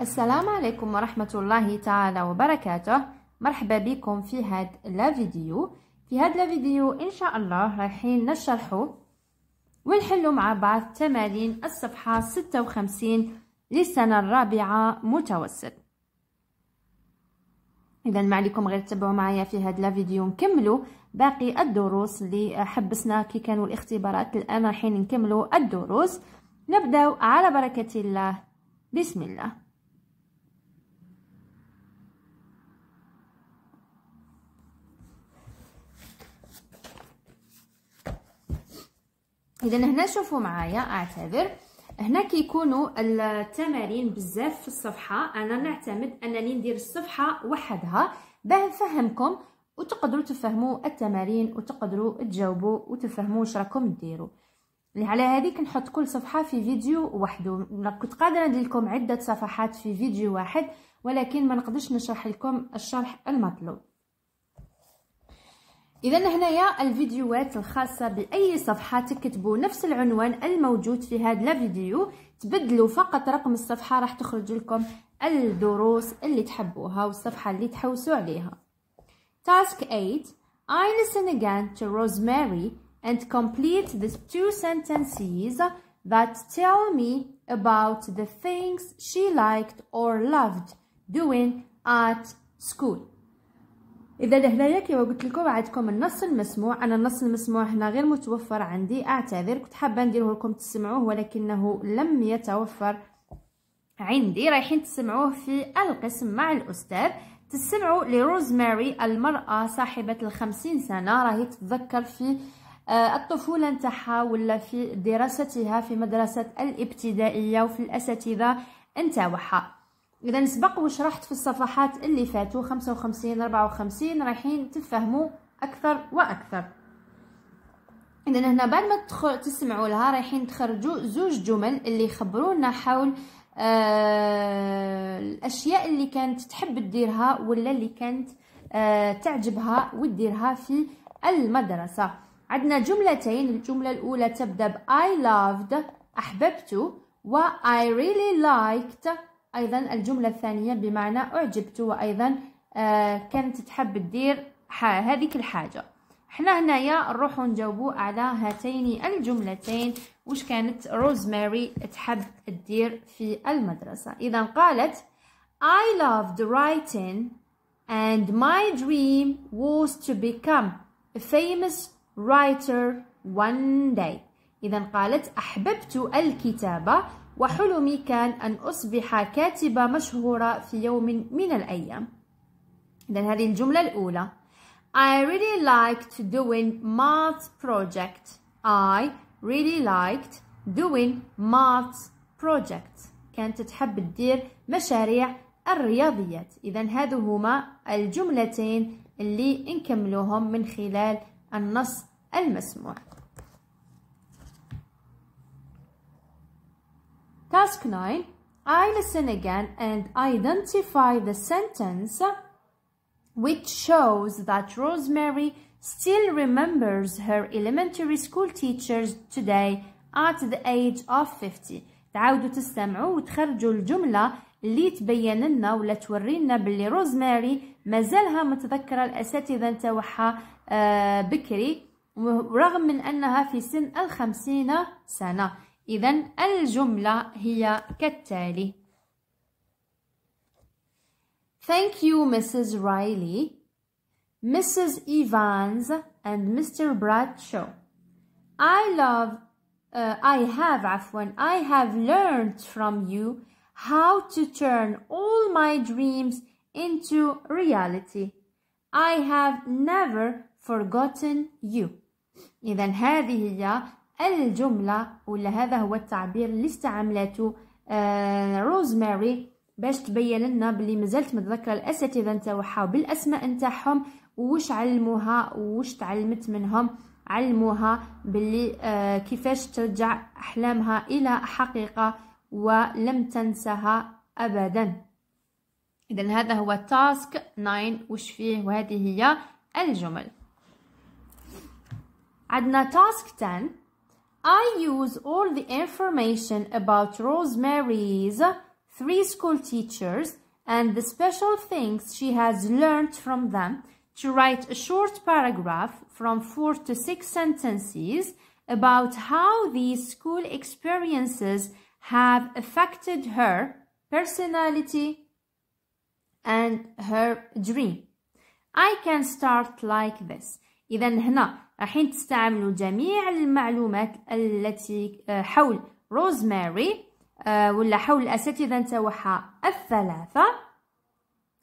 السلام عليكم ورحمة الله تعالى وبركاته مرحبا بكم في هاد لا فيديو في هاد لا فيديو إن شاء الله رايحين نشرحو ونحلو مع بعض تمارين الصفحة 56 للسنة الرابعة متوسط إذا ما عليكم غير تتبعوا معايا في هاد لا فيديو نكملوا باقي الدروس اللي حبسنا كي كانوا الاختبارات الآن رايحين نكملوا الدروس نبداو على بركة الله بسم الله اذا هنا شوفوا معايا اعتذر هنا كيكونوا التمارين بزاف في الصفحه انا نعتمد انني ندير الصفحه وحدها باه نفهمكم وتقدروا تفهموا التمارين وتقدروا تجاوبوا وتفهموا واش راكم ديروا على هذه كنحط كل صفحه في فيديو وحده كنت قادره ندير لكم عده صفحات في فيديو واحد ولكن ما نقدرش نشرح لكم الشرح المطلوب اذا هنايا الفيديوهات الخاصه باي صفحه تكتبوا نفس العنوان الموجود في هذا الفيديو تبدلوا فقط رقم الصفحه راح تخرج لكم الدروس اللي تحبوها والصفحه اللي تحوسوا عليها task 8 I listen again to Rosemary and complete the two sentences that tell me about the things she liked or loved doing at school اذا لهنايا كما قلت لكم عندكم النص المسموع انا النص المسموع هنا غير متوفر عندي اعتذر كنت حابه نديره لكم تسمعوه ولكنه لم يتوفر عندي رايحين تسمعوه في القسم مع الاستاذ تسمعوا لروزماري المراه صاحبه الخمسين سنه راهي تتذكر في آه، الطفوله نتاعها ولا في دراستها في مدرسه الابتدائيه وفي الاساتذه نتاعها اذا سبق وشرحت في الصفحات اللي فاتوا 55 54 رايحين تفهموا اكثر واكثر اذا هنا بعد ما تدخل تسمعوا لها رايحين تخرجوا زوج جمل اللي يخبرونا حول آه الاشياء اللي كانت تحب تديرها ولا اللي كانت آه تعجبها وتديرها في المدرسه عندنا جملتين الجمله الاولى تبدا ب I loved احببت و I really liked أيضا الجملة الثانية بمعنى أعجبت وأيضا آه كانت تحب تدير هذه الحاجة حنا هنايا نروحو نجاوبو على هاتين الجملتين واش كانت روزماري تحب تدير في المدرسة إذا قالت I loved writing and my dream was to become a famous writer one day إذا قالت أحببت الكتابة وحلمي كان أن أصبح كاتبة مشهورة في يوم من الأيام إذا هذه الجملة الأولى I really liked doing math project I really liked doing math project كانت تحب تدير مشاريع الرياضيات إذا هذو هما الجملتين اللي نكملوهم من خلال النص المسموع Task 9. I listen again and identify the sentence which shows that Rosemary still remembers her elementary school teachers today at the age of 50 تعاودوا تستمعوا وتخرجوا الجملة اللي تبين لنا ولا تورينا باللي روزماري مازالها متذكرة الأساتذة نتاعها بكري رغم من أنها في سن الخمسين سنة إذا الجملة هي كالتالي Thank you Mrs. Riley, Mrs. Evans and Mr. Bradshaw. I love, uh, I have عفوا, I have learned from you how to turn all my dreams into reality. I have never forgotten you. إذا هذه هي الجملة ولا هذا هو التعبير اللي استعملته آه، روز روزماري باش تبين لنا بلي مازالت متذكره الاساتذه نتاعها بالاسماء نتاعهم وش علموها وش تعلمت منهم علموها بلي آه، كيفاش ترجع احلامها الى حقيقه ولم تنسها ابدا اذا هذا هو تاسك 9 وش فيه وهذه هي الجمل عندنا تاسك 10 I use all the information about Rosemary's three school teachers and the special things she has learned from them to write a short paragraph from four to six sentences about how these school experiences have affected her personality and her dream. I can start like this. إذا هنا الحين تستعملوا جميع المعلومات التي آه، حول روزماري آه، ولا حول الأساتذة نتاعها الثلاثة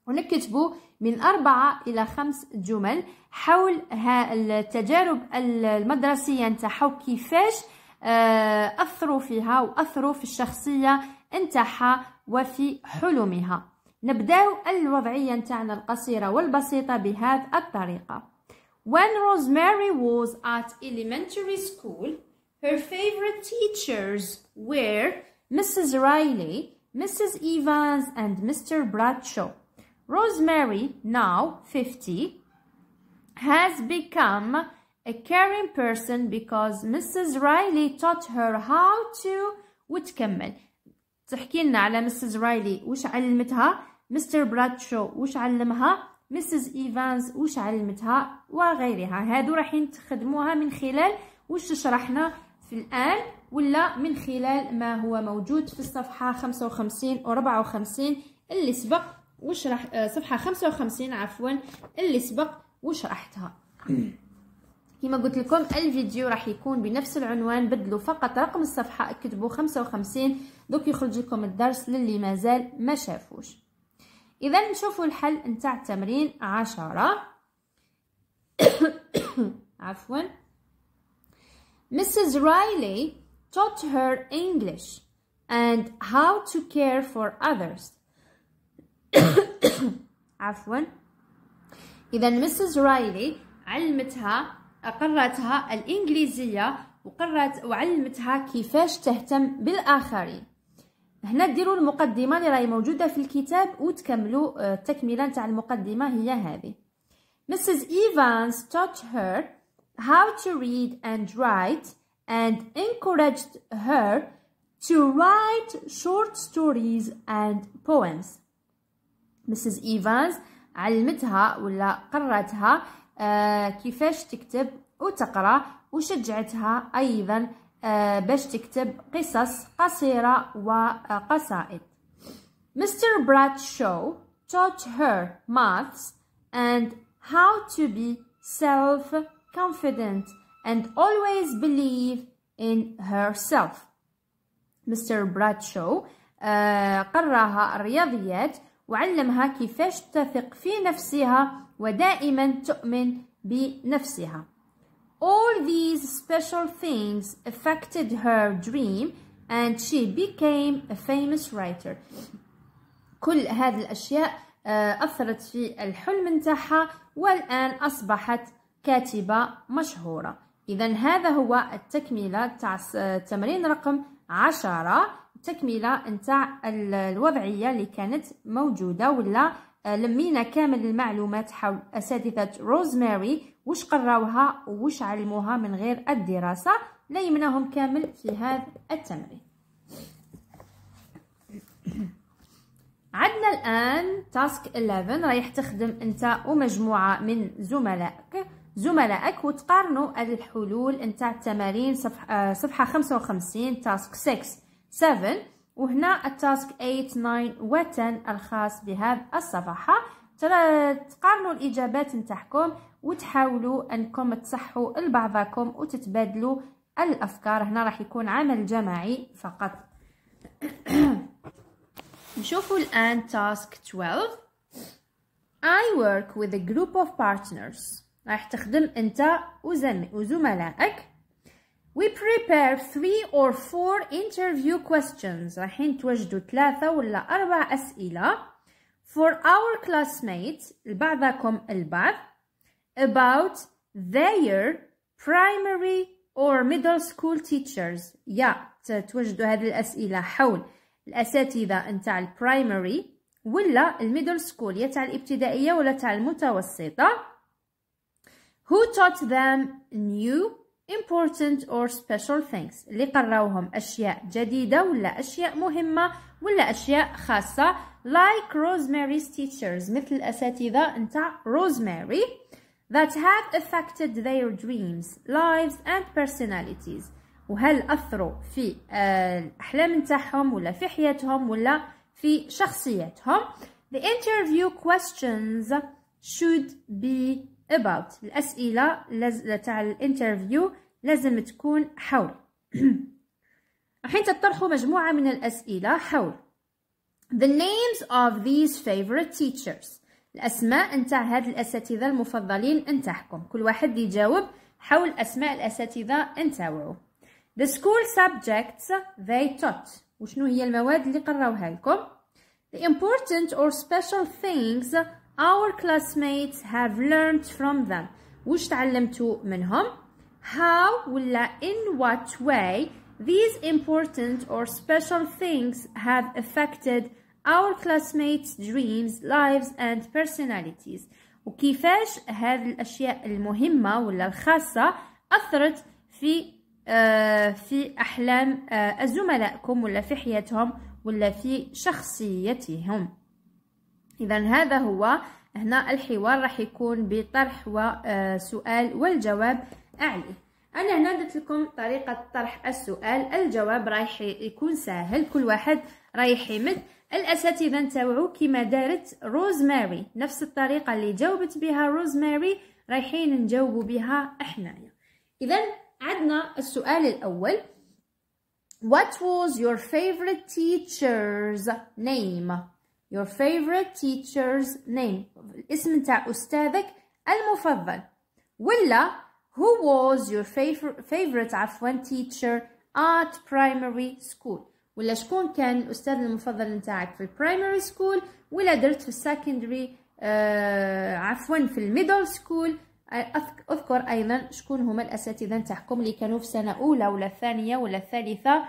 ونكتبوا من أربعة إلى خمس جمل حول ها التجارب المدرسية نتاعها كيفاش آه، أثروا فيها وأثروا في الشخصية نتاعها وفي حلمها نبداو الوضعية نتاعنا القصيرة والبسيطة بهذه الطريقة When Rosemary was at elementary school, her favorite teachers were Mrs. Riley, Mrs. Evans, and Mr. Bradshaw. Rosemary, now 50, has become a caring person because Mrs. Riley taught her how to وتكمل تحكي لنا على وش علمتها وش علمها مسز ايفانز واش علمتها وغيرها هادو راحين تخدموها من خلال واش شرحنا في الان ولا من خلال ما هو موجود في الصفحه 55 و 54 اللي سبق وشرح آه، صفحه 55 عفوا اللي سبق وشرحتها كما قلت لكم الفيديو راح يكون بنفس العنوان بدلوا فقط رقم الصفحه اكتبوا 55 دوك يخرج لكم الدرس للي مازال ما شافوش اذا نشوفوا الحل نتاع التمرين عشرة عفوا Mrs. Riley taught her English and how to care for others. عفوا إذا Mrs. Riley علمتها قرتها الإنجليزية وقرت وعلمتها كيفاش تهتم بالآخرين هنا ديروا المقدمه اللي راهي موجوده في الكتاب وتكملوا آه، التكمله نتاع المقدمه هي هذه Mrs. Evans taught her how to read and write and encouraged her to write short stories and poems. Mrs. Evans علمتها ولا قرتها آه، كيفاش تكتب وتقرا وشجعتها ايضا باش تكتب قصص قصيرة وقصائد Mr. Bradshaw taught her maths and how to be self-confident and always believe in herself. Mr. Bradshaw قراها الرياضيات وعلمها كيفاش تثق في نفسها ودائما تؤمن بنفسها. All these special things affected her dream and she became a famous writer. كل هذه الأشياء آه، أثرت في الحلم نتاعها والآن أصبحت كاتبة مشهورة إذا هذا هو التكملة تاع التمرين رقم عشرة تكملة نتاع الوضعية اللي كانت موجودة ولا آه، لمينا كامل المعلومات حول أساتذة روزماري واش قراوها واش علموها من غير الدراسة لا يمنعهم كامل في هذا التمرين عندنا الآن تاسك 11 رايح تخدم أنت ومجموعة من زملائك زملائك وتقارنوا الحلول نتاع التمارين آه، صفحة, صفحة 55 تاسك 6 7 وهنا التاسك 8 9 و 10 الخاص بهذه الصفحة تقارنوا الإجابات نتاعكم وتحاولوا انكم تصحوا لبعضكم وتتبادلوا الافكار هنا راح يكون عمل جماعي فقط نشوفوا الان تاسك 12 I work with a group of partners راح تخدم انت وزملائك We prepare three or four interview questions رايحين توجدوا ثلاثة ولا أربع أسئلة for our classmates لبعضكم البعض about their primary or middle school teachers يا توجدوا هذه الأسئلة حول الأساتذة نتاع البرايمري ولا الميدل سكول يا تاع الابتدائية ولا تاع المتوسطة who taught them new important or special things اللي قراوهم أشياء جديدة ولا أشياء مهمة ولا أشياء خاصة like Rosemary's teachers مثل الأساتذة نتاع Rosemary that have affected their dreams, lives and personalities وهل أثروا في الأحلام نتاعهم ولا في حياتهم ولا في شخصياتهم? The interview questions should be about الأسئلة تاع الانترفيو لازم تكون حول الحين تطرحوا مجموعة من الأسئلة حول The names of these favorite teachers الاسماء نتاع هاد الاساتذه المفضلين نتاعكم كل واحد يجاوب حول اسماء الاساتذه نتاعو the school subjects they taught وشنو هي المواد اللي قراوها لكم the important or special things our classmates have learned from them وش تعلمتوا منهم how ولا in what way these important or special things have affected our classmates dreams lives and personalities وكيفاش هذه الأشياء المهمة ولا الخاصة أثرت في آه، في أحلام آه، زملائكم ولا في حياتهم ولا في شخصيتهم إذا هذا هو هنا الحوار راح يكون بطرح وسؤال آه، والجواب عليه انا هنا درت لكم طريقه طرح السؤال الجواب رايح يكون سهل كل واحد رايح يمد الاساتذه نتاوعو كما دارت روزماري نفس الطريقه اللي جاوبت بها روزماري رايحين نجاوبوا بها احنايا اذا عندنا السؤال الاول What was your favorite teacher's name? Your favorite teacher's name. الاسم نتاع استاذك المفضل. ولا Who was your favorite, favorite عفوا teacher at primary school? ولا شكون كان الاستاذ المفضل نتاعك في البرايمري سكول ولا درت في السكندري آه عفوا في الميدل سكول اذكر ايضا شكون هما الاساتذه نتاعكم اللي كانوا في سنه اولى ولا ثانيه ولا ثالثه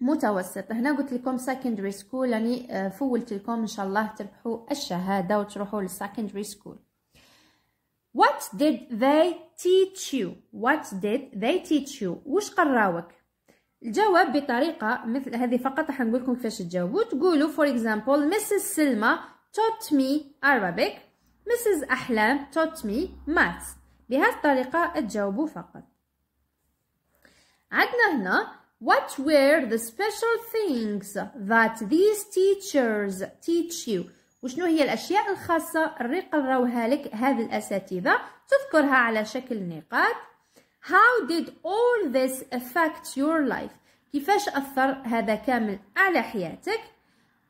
متوسط هنا قلت لكم سكندري سكول يعني فولت لكم ان شاء الله تربحوا الشهاده وتروحوا للسكندري سكول What did they teach you? What did they teach you? وش قراوك؟ الجواب بطريقه مثل هذه فقط راح نقول لكم كيفاش تجاوبوا تقولوا فور اكزامبل مسز سلمى taught مي عربيك مسز احلام taught مي ماث بهذه الطريقه تجاوبوا فقط عندنا هنا What were the special things that these teachers teach you? وشنو هي الأشياء الخاصة اللي قراوها لك هذه الأساتذة تذكرها على شكل نقاط How did all this affect your life? كيفاش أثر هذا كامل على حياتك?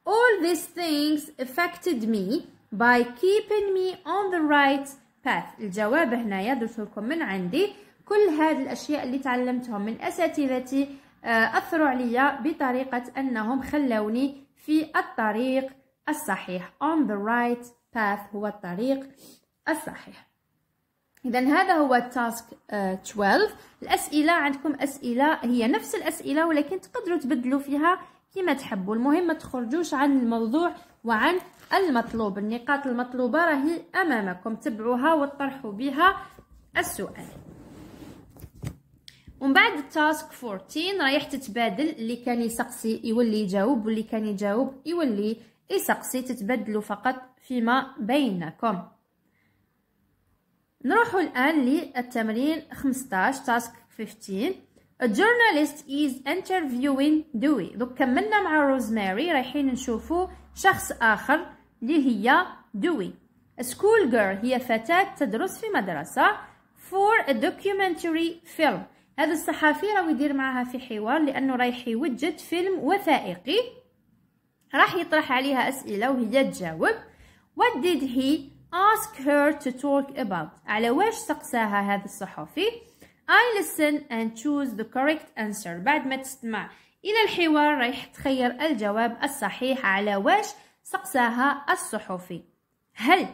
All these things affected me by keeping me on the right path. الجواب هنا درته لكم من عندي كل هذه الأشياء اللي تعلمتهم من أساتذتي آه، أثروا عليا بطريقة أنهم خلوني في الطريق الصحيح on the right path هو الطريق الصحيح اذا هذا هو التاسك آه، 12 الاسئله عندكم اسئله هي نفس الاسئله ولكن تقدروا تبدلوا فيها كما تحبوا المهم ما تخرجوش عن الموضوع وعن المطلوب النقاط المطلوبه راهي امامكم تبعوها وطرحوا بها السؤال ومن بعد التاسك 14 رايح تتبادل اللي كان يسقسي يولي يجاوب واللي كان يجاوب يولي يسقسي تتبدلوا فقط فيما بينكم نروحوا الآن للتمرين 15 تاسك 15 A journalist is interviewing Dewey دوك كملنا مع روزماري رايحين نشوفو شخص آخر اللي هي دوي A school girl هي فتاة تدرس في مدرسة for a documentary film هذا الصحفي راه يدير معها في حوار لأنه رايح يوجد فيلم وثائقي راح يطرح عليها أسئلة وهي تجاوب What did he ask her to talk about على واش سقساها هذا الصحفي I listen and choose the correct answer بعد ما تستمع إلى الحوار رايح تخير الجواب الصحيح على واش سقساها الصحفي هل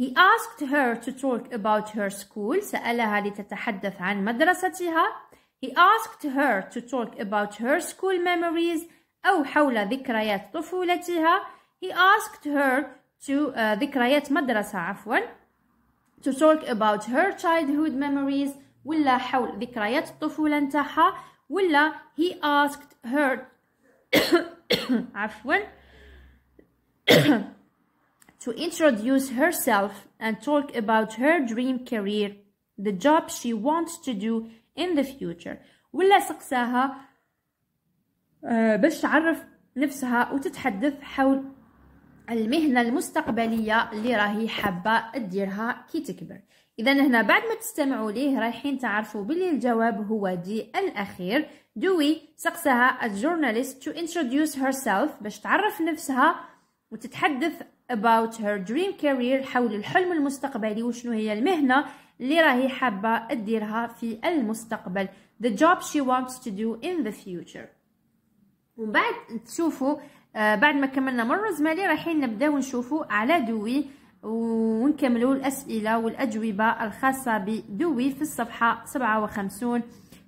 He asked her to talk about her school سألها لتتحدث عن مدرستها He asked her to talk about her school memories أو حول ذكريات طفولتها He asked her to uh, ذكريات مدرسة عفوا to talk about her childhood memories ولا حول ذكريات الطفولة نتاعها ولا he asked her عفوا to introduce herself and talk about her dream career the job she wants to do in the future ولا سقساها uh, باش تعرف نفسها وتتحدث حول المهنه المستقبليه اللي راهي حابه ديرها كي تكبر اذا هنا بعد ما تستمعوا ليه رايحين تعرفوا باللي الجواب هو دي الاخير دوي سقسها الجورناليست to introduce herself باش تعرف نفسها وتتحدث about her dream career حول الحلم المستقبلي وشنو هي المهنه اللي راهي حابه ديرها في المستقبل the job she wants to do in the future ومن بعد تشوفوا آه، بعد ما كملنا من الروزماري رايحين نبداو نشوفوا على دوي ونكملوا الاسئله والاجوبه الخاصه بدوي في الصفحه 57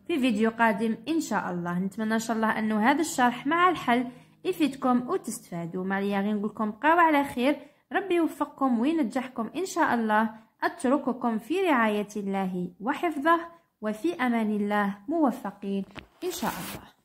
في فيديو قادم ان شاء الله نتمنى ان شاء الله انه هذا الشرح مع الحل يفيدكم وتستفادوا ماليا غير نقول لكم بقاو على خير ربي يوفقكم وينجحكم ان شاء الله اترككم في رعايه الله وحفظه وفي امان الله موفقين ان شاء الله